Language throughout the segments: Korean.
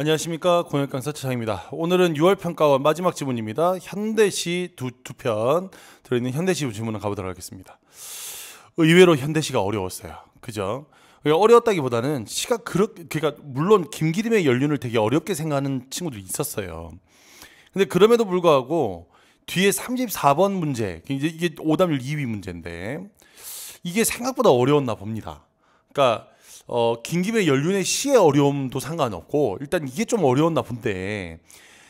안녕하십니까 공약 강사 차장입니다. 오늘은 6월 평가원 마지막 지문입니다. 현대시 두 편 들어있는 현대시 지문을 가보도록 하겠습니다. 의외로 현대시가 어려웠어요. 그죠? 그러니까 어려웠다기보다는 시가 그렇게 그러니까 물론 김기림의 연륜을 되게 어렵게 생각하는 친구들이 있었어요. 근데 그럼에도 불구하고 뒤에 34번 문제 이게 오답률 2위 문제인데 이게 생각보다 어려웠나 봅니다. 그러니까 어, 긴 김에 연륜의 시의 어려움도 상관없고 일단 이게 좀 어려웠나 본데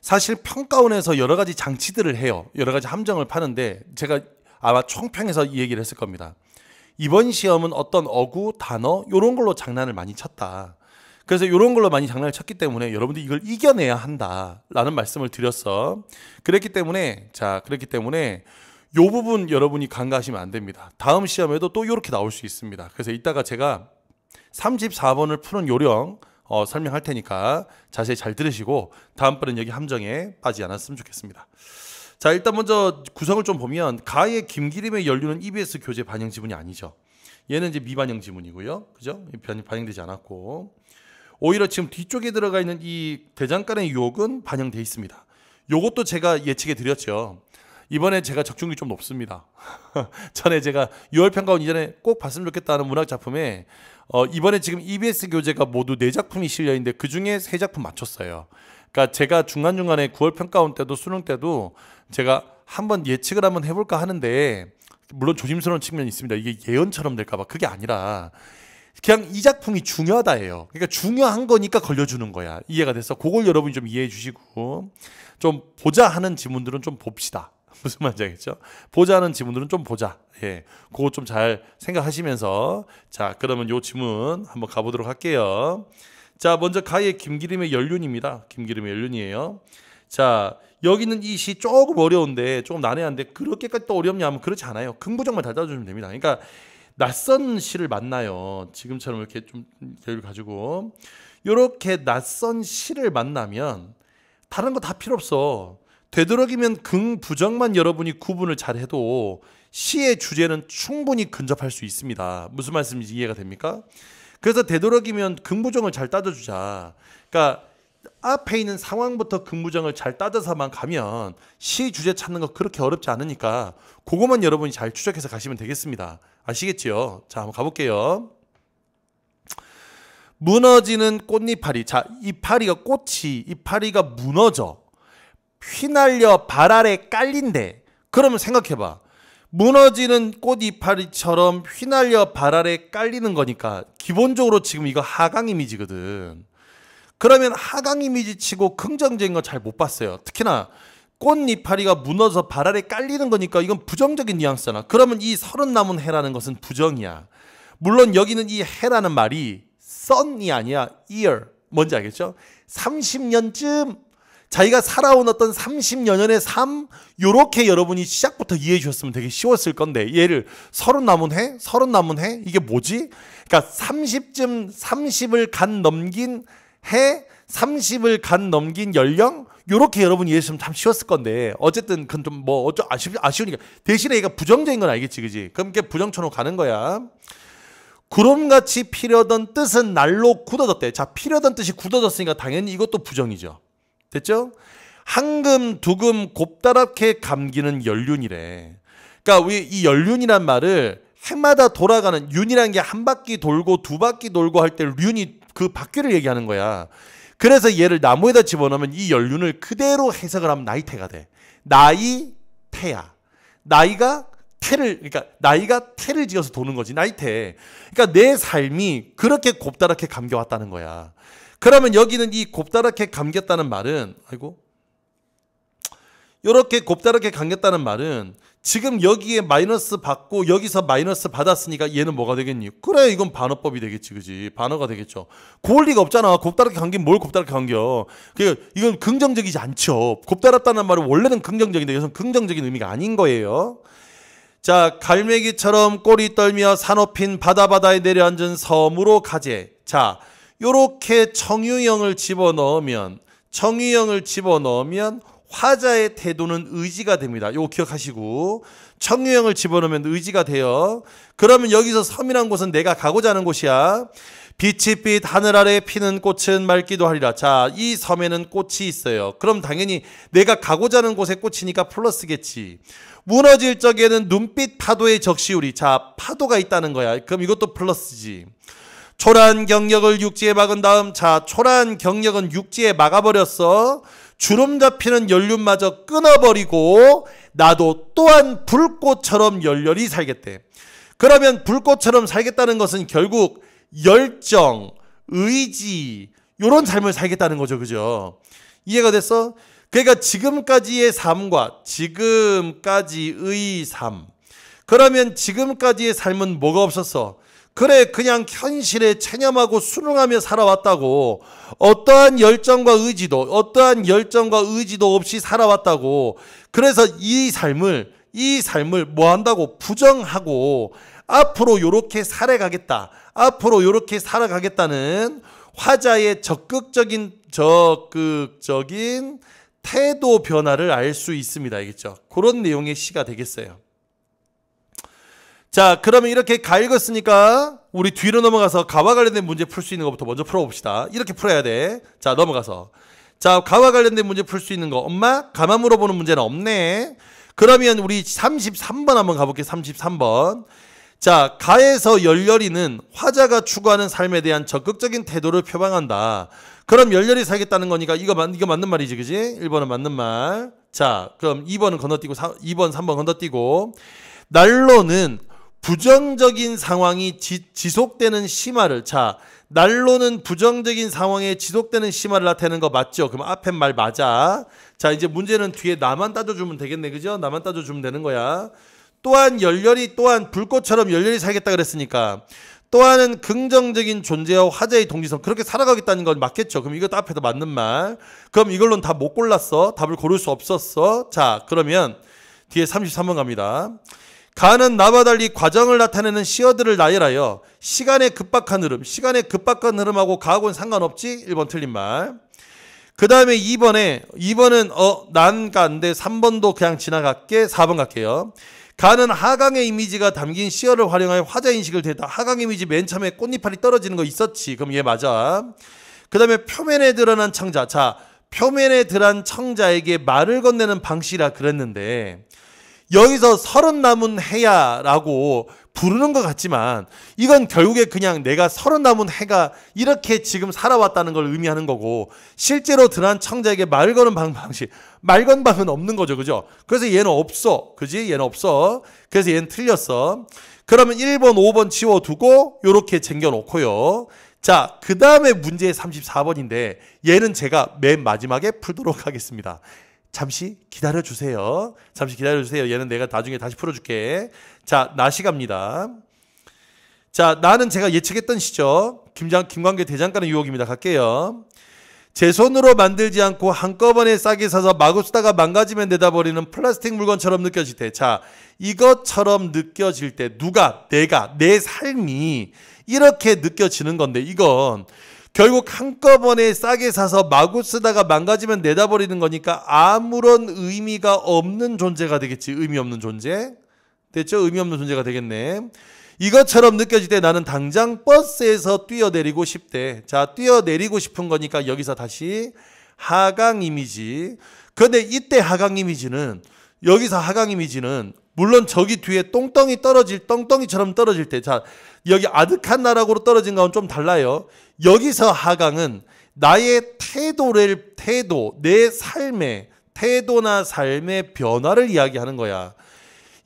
사실 평가원에서 여러 가지 장치들을 해요. 여러 가지 함정을 파는데 제가 아마 총평에서 이 얘기를 했을 겁니다. 이번 시험은 어떤 어구, 단어 요런 걸로 장난을 많이 쳤다. 그래서 요런 걸로 많이 장난을 쳤기 때문에 여러분들이 이걸 이겨내야 한다라는 말씀을 드렸어. 그랬기 때문에 자, 그랬기 때문에 요 부분 여러분이 간과하시면 안 됩니다. 다음 시험에도 또이렇게 나올 수 있습니다. 그래서 이따가 제가 34번을 푸는 요령 어, 설명할 테니까 자세히 잘 들으시고 다음번엔 여기 함정에 빠지 지 않았으면 좋겠습니다. 자 일단 먼저 구성을 좀 보면 가의 김기림의 연료는 EBS 교재 반영 지문이 아니죠. 얘는 이제 미반영 지문이고요. 그죠? 반영되지 않았고 오히려 지금 뒤쪽에 들어가 있는 이 대장간의 유혹은 반영돼 있습니다. 요것도 제가 예측해 드렸죠. 이번에 제가 적중률이 좀 높습니다. 전에 제가 6월 평가원 이전에 꼭 봤으면 좋겠다는 문학 작품에 어, 이번에 지금 EBS 교재가 모두 4작품이 실려있는데 그 중에 3작품 맞췄어요. 그러니까 제가 중간중간에 9월 평가원 때도 수능 때도 제가 한번 예측을 한번 해볼까 하는데 물론 조심스러운 측면이 있습니다. 이게 예언처럼 될까봐 그게 아니라 그냥 이 작품이 중요하다예요. 그러니까 중요한 거니까 걸려주는 거야. 이해가 돼서 그걸 여러분이 좀 이해해 주시고 좀 보자 하는 지문들은 좀 봅시다. 무슨 말인지 알겠죠? 보자는 지문들은 좀 보자. 예. 그거 좀 잘 생각하시면서 자, 그러면 요 지문 한번 가 보도록 할게요. 자, 먼저 가의 김기림의 연륜입니다. 김기림의 연륜이에요. 자, 여기는 이 시 조금 어려운데 조금 난해한데 그렇게까지 또 어렵냐 하면 그렇지 않아요. 긍부정만 잘 따져주면 됩니다. 그러니까 낯선 시를 만나요. 지금처럼 이렇게 좀 여유를 가지고 요렇게 낯선 시를 만나면 다른 거 다 필요 없어. 되도록이면 긍부정만 여러분이 구분을 잘 해도 시의 주제는 충분히 근접할 수 있습니다. 무슨 말씀인지 이해가 됩니까? 그래서 되도록이면 긍부정을 잘 따져주자. 그러니까 앞에 있는 상황부터 긍부정을 잘 따져서만 가면 시 주제 찾는 거 그렇게 어렵지 않으니까 그것만 여러분이 잘 추적해서 가시면 되겠습니다. 아시겠지요? 자, 한번 가볼게요. 무너지는 꽃잎파리. 자, 이파리가 꽃이, 이파리가 무너져. 휘날려 발 아래 깔린대. 그러면 생각해봐. 무너지는 꽃 이파리처럼 휘날려 발 아래 깔리는 거니까 기본적으로 지금 이거 하강 이미지거든. 그러면 하강 이미지 치고 긍정적인 거 잘 못 봤어요. 특히나 꽃 이파리가 무너져 발 아래 깔리는 거니까 이건 부정적인 뉘앙스잖아. 그러면 이 서른 남은 해라는 것은 부정이야. 물론 여기는 이 해라는 말이 sun이 아니야 ear. 뭔지 알겠죠? 30년쯤 자기가 살아온 어떤 30여 년의 삶 요렇게 여러분이 시작부터 이해해 주셨으면 되게 쉬웠을 건데 얘를 서른 남은 해? 서른 남은 해? 이게 뭐지? 그러니까 30쯤 30을 간 넘긴 해 30을 간 넘긴 연령 요렇게 여러분 이해했으면 참 쉬웠을 건데 어쨌든 그건 좀 뭐 어쩌 아쉬, 아쉬우니까 대신에 얘가 부정적인 건 알겠지 그지 그럼 이게 부정처럼 가는 거야 구름같이 피려던 뜻은 날로 굳어졌대 자 피려던 뜻이 굳어졌으니까 당연히 이것도 부정이죠 됐죠? 한금 두금 곱다랗게 감기는 연륜이래. 그러니까 우리 이 연륜이란 말을 해마다 돌아가는 윤이란 게 한 바퀴 돌고 두 바퀴 돌고 할 때 륜이 그 바퀴를 얘기하는 거야. 그래서 얘를 나무에다 집어넣으면 이 연륜을 그대로 해석을 하면 나이테가 돼. 나이 태야. 나이가 태를 그러니까 나이가 태를 지어서 도는 거지 나이테. 그러니까 내 삶이 그렇게 곱다랗게 감겨왔다는 거야. 그러면 여기는 이 곱다랗게 감겼다는 말은 아이고 이렇게 곱다랗게 감겼다는 말은 지금 여기에 마이너스 받고 여기서 마이너스 받았으니까 얘는 뭐가 되겠니? 그래 이건 반어법이 되겠지 그지 반어가 되겠죠 고울 리가 없잖아 곱다랗게 감긴 뭘 곱다랗게 감겨 그 이건 긍정적이지 않죠 곱다랗다는 말은 원래는 긍정적인데 이것은 긍정적인 의미가 아닌 거예요 자 갈매기처럼 꼬리 떨며 산업힌 바다바다에 내려앉은 섬으로 가재 자 요렇게 정유형을 집어넣으면 정유형을 집어넣으면 화자의 태도는 의지가 됩니다. 요 기억하시고 청유형을 집어넣으면 의지가 돼요. 그러면 여기서 섬이란 곳은 내가 가고자 하는 곳이야. 빛이 빛 하늘 아래 피는 꽃은 맑기도 하리라. 자, 이 섬에는 꽃이 있어요. 그럼 당연히 내가 가고자 하는 곳에 꽃이니까 플러스겠지. 무너질 적에는 눈빛 파도의 적시우리. 자, 파도가 있다는 거야. 그럼 이것도 플러스지. 초라한 경력을 육지에 막은 다음 자 초라한 경력은 육지에 막아버렸어. 주름 잡히는 연륜마저 끊어버리고 나도 또한 불꽃처럼 열렬히 살겠대. 그러면 불꽃처럼 살겠다는 것은 결국 열정, 의지 요런 삶을 살겠다는 거죠. 그죠? 이해가 됐어? 그러니까 지금까지의 삶과 지금까지의 삶 그러면 지금까지의 삶은 뭐가 없었어? 그래 그냥 현실에 체념하고 순응하며 살아왔다고 어떠한 열정과 의지도 어떠한 열정과 의지도 없이 살아왔다고 그래서 이 삶을 이 삶을 뭐 한다고 부정하고 앞으로 요렇게 살아가겠다 앞으로 요렇게 살아가겠다는 화자의 적극적인 적극적인 태도 변화를 알 수 있습니다. 알겠죠? 그런 내용의 시가 되겠어요. 자, 그러면 이렇게 가 읽었으니까 우리 뒤로 넘어가서 가와 관련된 문제 풀 수 있는 것부터 먼저 풀어봅시다. 이렇게 풀어야 돼. 자, 넘어가서. 자, 가와 관련된 문제 풀 수 있는 거. 엄마, 가만 물어보는 문제는 없네. 그러면 우리 33번 한번 가볼게요. 33번. 자, 가에서 열렬이는 화자가 추구하는 삶에 대한 적극적인 태도를 표방한다. 그럼 열렬히 살겠다는 거니까 이거, 맞, 이거 맞는 말이지, 그지? 1번은 맞는 말. 자, 그럼 2번은 건너뛰고, 3, 2번, 3번 건너뛰고. 날로는 부정적인 상황이 지, 지속되는 심화를 자 난로는 부정적인 상황에 지속되는 심화를 나타내는 거 맞죠? 그럼 앞에 말 맞아. 자 이제 문제는 뒤에 나만 따져주면 되겠네 그죠? 나만 따져주면 되는 거야. 또한 열렬히 또한 불꽃처럼 열렬히 살겠다 그랬으니까 또한은 긍정적인 존재와 화제의 동기성 그렇게 살아가겠다는 건 맞겠죠 그럼 이것도 앞에도 맞는 말 그럼 이걸로는 다 못 골랐어 답을 고를 수 없었어 자 그러면 뒤에 33번 갑니다 가는 나와 달리 과정을 나타내는 시어들을 나열하여 시간의 급박한 흐름, 시간의 급박한 흐름하고 가하고는 상관없지? 1번 틀린 말. 그 다음에 2번에, 2번은 어, 난간인데 3번도 그냥 지나갈게, 4번 갈게요. 가는 하강의 이미지가 담긴 시어를 활용하여 화자 인식을 대다 하강 이미지 맨 처음에 꽃잎알이 떨어지는 거 있었지. 그럼 얘 맞아. 그 다음에 표면에 드러난 청자. 자, 표면에 드러난 청자에게 말을 건네는 방식이라 그랬는데, 여기서 서른 남은 해야라고 부르는 것 같지만 이건 결국에 그냥 내가 서른 남은 해가 이렇게 지금 살아왔다는 걸 의미하는 거고 실제로 드난 청자에게 말 거는 방식 말 거는 방은 없는 거죠 그죠 그래서 얘는 없어 그지 얘는 없어 그래서 얘는 틀렸어 그러면 1번 5번 치워두고 요렇게 쟁겨놓고요 자, 그 다음에 문제 34번인데 얘는 제가 맨 마지막에 풀도록 하겠습니다. 잠시 기다려 주세요. 잠시 기다려 주세요. 얘는 내가 나중에 다시 풀어줄게. 자, 나시 갑니다. 자, 나는 제가 예측했던 시죠. 김장, 김광계 대장간의 유혹입니다. 갈게요. 제 손으로 만들지 않고 한꺼번에 싸게 사서 마구 쓰다가 망가지면 내다버리는 플라스틱 물건처럼 느껴질 때. 자, 이것처럼 느껴질 때 누가, 내가, 내 삶이 이렇게 느껴지는 건데 이건 결국 한꺼번에 싸게 사서 마구 쓰다가 망가지면 내다버리는 거니까 아무런 의미가 없는 존재가 되겠지. 의미 없는 존재. 됐죠? 의미 없는 존재가 되겠네. 이것처럼 느껴질 때 나는 당장 버스에서 뛰어내리고 싶대. 자, 뛰어내리고 싶은 거니까 여기서 다시 하강 이미지. 근데 이때 하강 이미지는 여기서 하강 이미지는 물론 저기 뒤에 똥덩이 떨어질 똥덩이처럼 떨어질 때 자 여기 아득한 나락으로 떨어진 거는 좀 달라요. 여기서 하강은 나의 태도를 태도 내 삶의 태도나 삶의 변화를 이야기하는 거야.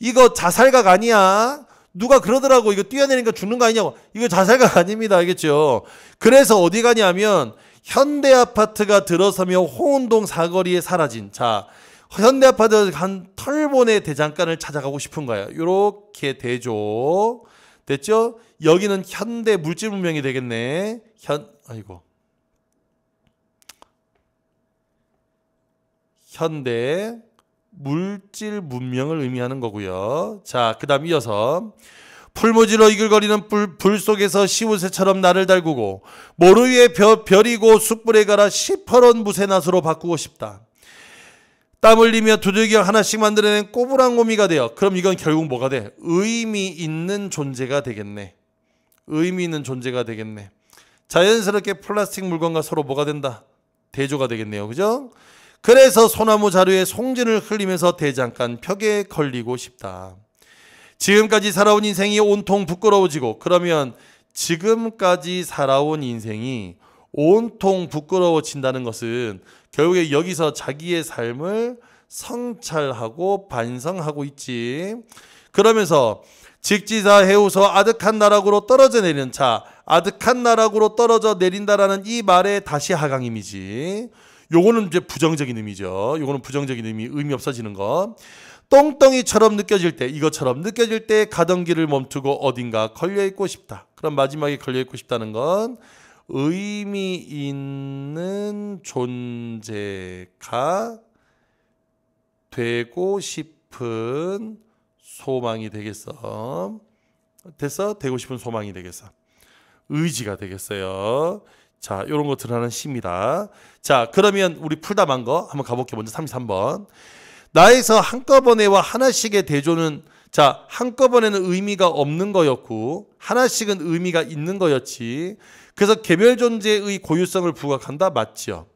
이거 자살각 아니야. 누가 그러더라고 이거 뛰어내니까 리 죽는 거 아니냐고 이거 자살각 아닙니다 알겠죠 그래서 어디 가냐면 현대 아파트가 들어서며 호운동 사거리에 사라진 자 현대 아파트 한 털본의 대장간을 찾아가고 싶은 거예요. 이렇게 되죠. 됐죠? 여기는 현대 물질 문명이 되겠네. 현 아이고. 현대 물질 문명을 의미하는 거고요. 자, 그다음 이어서 풀무지로 이글거리는 불, 불 속에서 시우새처럼 나를 달구고 모루 위에 별, 이고 숯불에 가라 시퍼런 무쇠낫으로 바꾸고 싶다. 땀 흘리며 두들겨 하나씩 만들어낸 꼬부랑 고미가 되어 그럼 이건 결국 뭐가 돼? 의미 있는 존재가 되겠네. 의미 있는 존재가 되겠네. 자연스럽게 플라스틱 물건과 서로 뭐가 된다? 대조가 되겠네요. 그죠? 그래서 소나무 자루에 송진을 흘리면서 대장간 벽에 걸리고 싶다. 지금까지 살아온 인생이 온통 부끄러워지고 그러면 지금까지 살아온 인생이 온통 부끄러워진다는 것은 결국에 여기서 자기의 삶을 성찰하고 반성하고 있지. 그러면서 직지사 해우서 아득한 나락으로 떨어져 내리는 자, 아득한 나락으로 떨어져 내린다라는 이 말에 다시 하강이미지 요거는 이제 부정적인 의미죠. 요거는 부정적인 의미, 의미 없어지는 것. 똥덩이처럼 느껴질 때, 이것처럼 느껴질 때 가던 길을 멈추고 어딘가 걸려있고 싶다. 그럼 마지막에 걸려있고 싶다는 건 의미 있는 존재가 되고 싶은 소망이 되겠어. 됐어? 되고 싶은 소망이 되겠어. 의지가 되겠어요. 자, 이런 것들 을 하는 시입니다. 자, 그러면 우리 풀다만 거 한번 가볼게요. 먼저 33번. 나에서 한꺼번에와 하나씩의 대조는 자, 한꺼번에는 의미가 없는 거였고 하나씩은 의미가 있는 거였지. 그래서 개별 존재의 고유성을 부각한다 맞지요.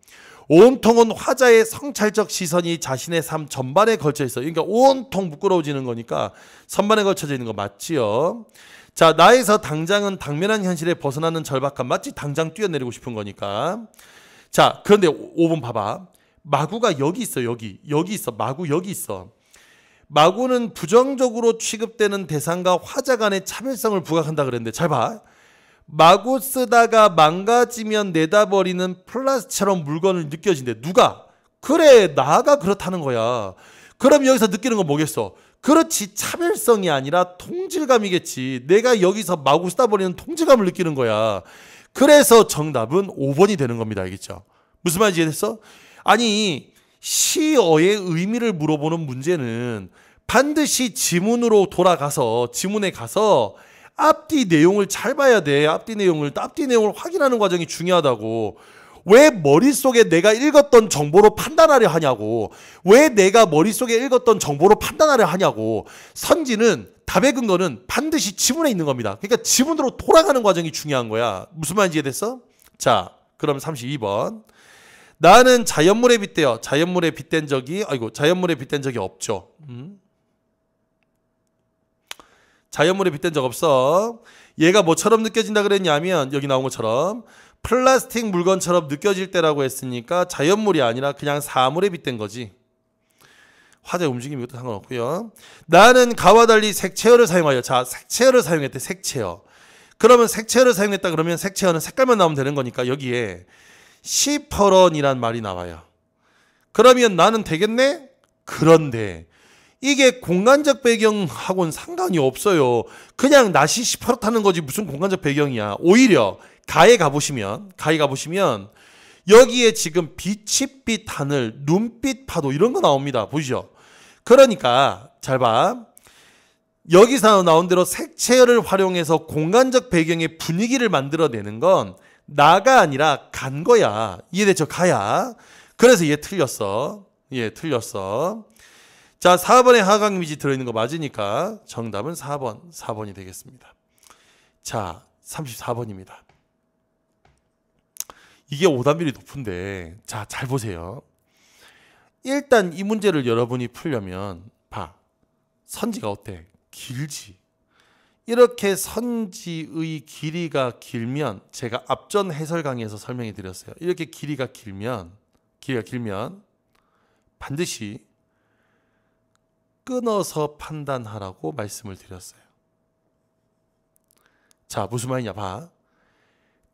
온통은 화자의 성찰적 시선이 자신의 삶 전반에 걸쳐 있어. 그러니까 온통 부끄러워지는 거니까 선반에 걸쳐져 있는 거 맞지요. 자, 나에서 당장은 당면한 현실에 벗어나는 절박함 맞지? 당장 뛰어내리고 싶은 거니까. 자, 그런데 5번 봐봐. 마구가 여기 있어, 여기. 여기 있어. 마구 여기 있어. 마구는 부정적으로 취급되는 대상과 화자 간의 차별성을 부각한다 그랬는데 잘 봐. 마구 쓰다가 망가지면 내다버리는 플라스처럼 물건을 느껴진대. 누가? 그래 나가 그렇다는 거야. 그럼 여기서 느끼는 건 뭐겠어? 그렇지 차별성이 아니라 통질감이겠지. 내가 여기서 마구 쓰다 버리는 통질감을 느끼는 거야. 그래서 정답은 5번이 되는 겁니다. 알겠죠? 무슨 말인지 이해됐어? 아니 시어의 의미를 물어보는 문제는 반드시 지문으로 돌아가서 지문에 가서 앞뒤 내용을 잘 봐야 돼. 앞뒤 내용을 앞뒤 내용을 확인하는 과정이 중요하다고. 왜 머릿속에 내가 읽었던 정보로 판단하려 하냐고. 왜 내가 머릿속에 읽었던 정보로 판단하려 하냐고. 선지는 답의 근거는 반드시 지문에 있는 겁니다. 그러니까 지문으로 돌아가는 과정이 중요한 거야. 무슨 말인지 이해됐어? 자, 그럼 32번. 나는 자연물에 빗대어 자연물에 빗댄 적이 아이고 자연물에 빗댄 적이 없죠. 음? 자연물에 빗댄 적 없어. 얘가 뭐처럼 느껴진다 그랬냐면 여기 나온 것처럼 플라스틱 물건처럼 느껴질 때라고 했으니까 자연물이 아니라 그냥 사물에 빗댄 거지. 화재 움직임이 것도 상관없고요. 나는 가와 달리 색채어를 사용하여. 자, 색채어를 사용했대. 색채어. 그러면 색채어를 사용했다 그러면 색채어는 색깔만 나오면 되는 거니까 여기에 시퍼런이란 말이 나와요. 그러면 나는 되겠네? 그런데 이게 공간적 배경하고는 상관이 없어요. 그냥 낯이 시퍼렇다는 거지 무슨 공간적 배경이야. 오히려 가에 가보시면 가에 가보시면 여기에 지금 비 빛빛 하늘, 눈빛 파도 이런 거 나옵니다. 보시죠. 그러니까 잘 봐. 여기서 나온 대로 색채를 활용해서 공간적 배경의 분위기를 만들어내는 건 나가 아니라 간 거야. 이해됐죠? 가야. 그래서 얘 틀렸어. 얘 틀렸어. 자, 4번에 하강 미지 들어있는 거 맞으니까 정답은 4번. 4번이 되겠습니다. 자, 34번입니다. 이게 오답률이 높은데, 자, 잘 보세요. 일단 이 문제를 여러분이 풀려면, 봐. 선지가 어때? 길지. 이렇게 선지의 길이가 길면 제가 앞전 해설 강의에서 설명해 드렸어요. 이렇게 길이가 길면 길이가 길면 반드시 끊어서 판단하라고 말씀을 드렸어요. 자, 무슨 말이냐 봐.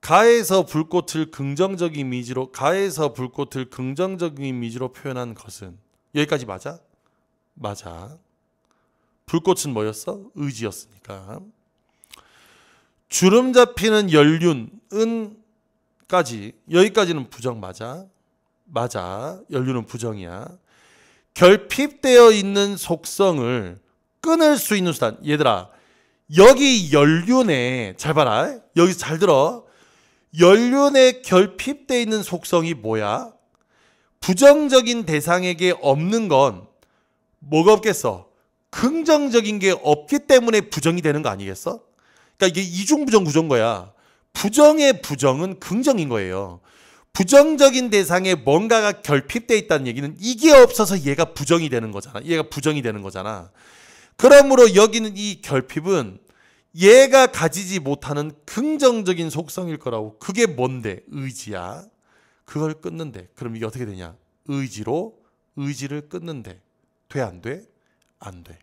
가에서 불꽃을 긍정적 이미지로 가에서 불꽃을 긍정적 이미지로 표현한 것은 여기까지 맞아? 맞아. 불꽃은 뭐였어? 의지였으니까. 주름 잡히는 연륜, 은까지, 여기까지는 부정 맞아? 맞아. 연륜은 부정이야. 결핍되어 있는 속성을 끊을 수 있는 수단. 얘들아, 여기 연륜에, 잘 봐라. 여기 잘 들어. 연륜에 결핍되어 있는 속성이 뭐야? 부정적인 대상에게 없는 건 뭐가 없겠어? 긍정적인 게 없기 때문에 부정이 되는 거 아니겠어? 그러니까 이게 이중부정 구조인 거야. 부정의 부정은 긍정인 거예요. 부정적인 대상에 뭔가가 결핍돼 있다는 얘기는 이게 없어서 얘가 부정이 되는 거잖아. 얘가 부정이 되는 거잖아. 그러므로 여기는 이 결핍은 얘가 가지지 못하는 긍정적인 속성일 거라고. 그게 뭔데? 의지야. 그걸 끊는데. 그럼 이게 어떻게 되냐? 의지로 의지를 끊는데. 돼 안 돼? 안 돼.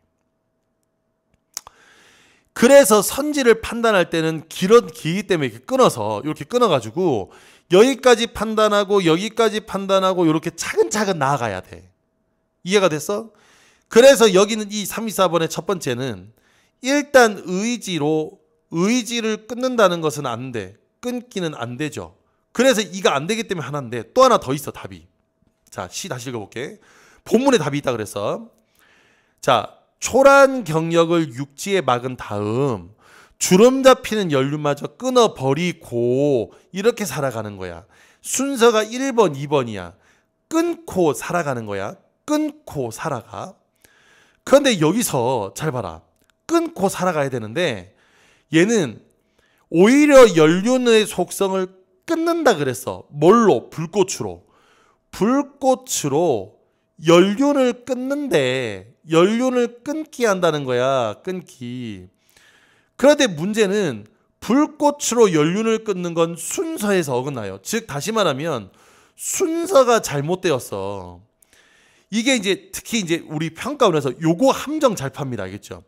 그래서 선지를 판단할 때는 길은 때문에 이렇게 끊어서 이렇게 끊어가지고 여기까지 판단하고 여기까지 판단하고 이렇게 차근차근 나아가야 돼. 이해가 됐어? 그래서 여기는 이 324번의 첫 번째는 일단 의지로 의지를 끊는다는 것은 안 돼. 끊기는 안 되죠. 그래서 이가 안 되기 때문에 하나인데 또 하나 더 있어 답이. 자, 시 다시 읽어볼게. 본문에 답이 있다 그래서 자, 초란 경력을 육지에 막은 다음 주름 잡히는 연륜마저 끊어버리고 이렇게 살아가는 거야. 순서가 1번, 2번이야. 끊고 살아가는 거야. 끊고 살아가. 그런데 여기서 잘 봐라. 끊고 살아가야 되는데 얘는 오히려 연륜의 속성을 끊는다 그랬어. 뭘로? 불꽃으로. 불꽃으로 연륜을 끊는데 연륜을 끊기 한다는 거야. 끊기. 그런데 문제는 불꽃으로 연륜을 끊는 건 순서에서 어긋나요. 즉 다시 말하면 순서가 잘못되었어. 이게 이제 특히 이제 우리 평가원에서 요거 함정 잘 팝니다. 알겠죠?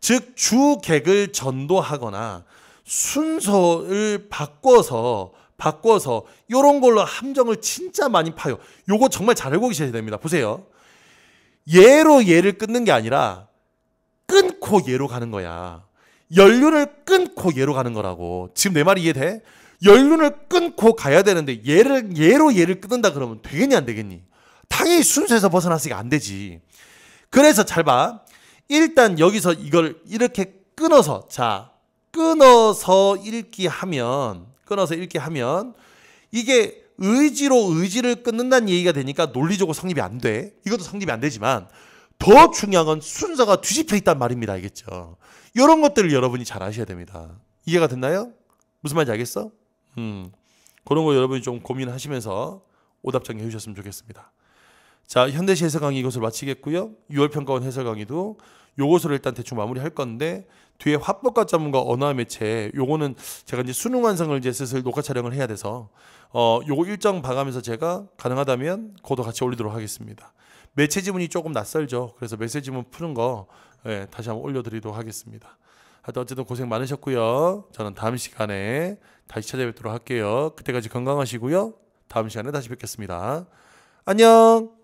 즉 주객을 전도하거나 순서를 바꿔서 바꿔서 요런 걸로 함정을 진짜 많이 파요. 요거 정말 잘 알고 계셔야 됩니다. 보세요. 예로 예를 끊는 게 아니라 끊고 예로 가는 거야. 연륜을 끊고 예로 가는 거라고. 지금 내 말이 이해돼? 연륜을 끊고 가야 되는데 예를 예로 예를 끊는다 그러면 되겠니 안 되겠니? 당연히 순서에서 벗어났으니까 안 되지. 그래서 잘 봐. 일단 여기서 이걸 이렇게 끊어서 자 끊어서 읽기 하면 끊어서 이렇게 하면 이게 의지로 의지를 끊는다는 얘기가 되니까 논리적으로 성립이 안 돼. 이것도 성립이 안 되지만 더 중요한 건 순서가 뒤집혀 있단 말입니다. 알겠죠? 이런 것들을 여러분이 잘 아셔야 됩니다. 이해가 됐나요? 무슨 말인지 알겠어? 음. 그런 거 여러분이 좀 고민하시면서 오답 정리해 주셨으면 좋겠습니다. 자, 현대시 해설 강의 이것을 마치겠고요. 6월 평가원 해설 강의도 요것을 일단 대충 마무리할 건데 뒤에 화법과 자문과 언어 매체 요거는 제가 이제 수능 완성을 이제 슬슬 녹화 촬영을 해야 돼서 어 요거 일정 봐가면서 제가 가능하다면 그것도 같이 올리도록 하겠습니다. 매체 지문이 조금 낯설죠. 그래서 매체 지문 푸는 거 예, 다시 한번 올려드리도록 하겠습니다. 하여튼 어쨌든 고생 많으셨고요. 저는 다음 시간에 다시 찾아뵙도록 할게요. 그때까지 건강하시고요. 다음 시간에 다시 뵙겠습니다. 안녕!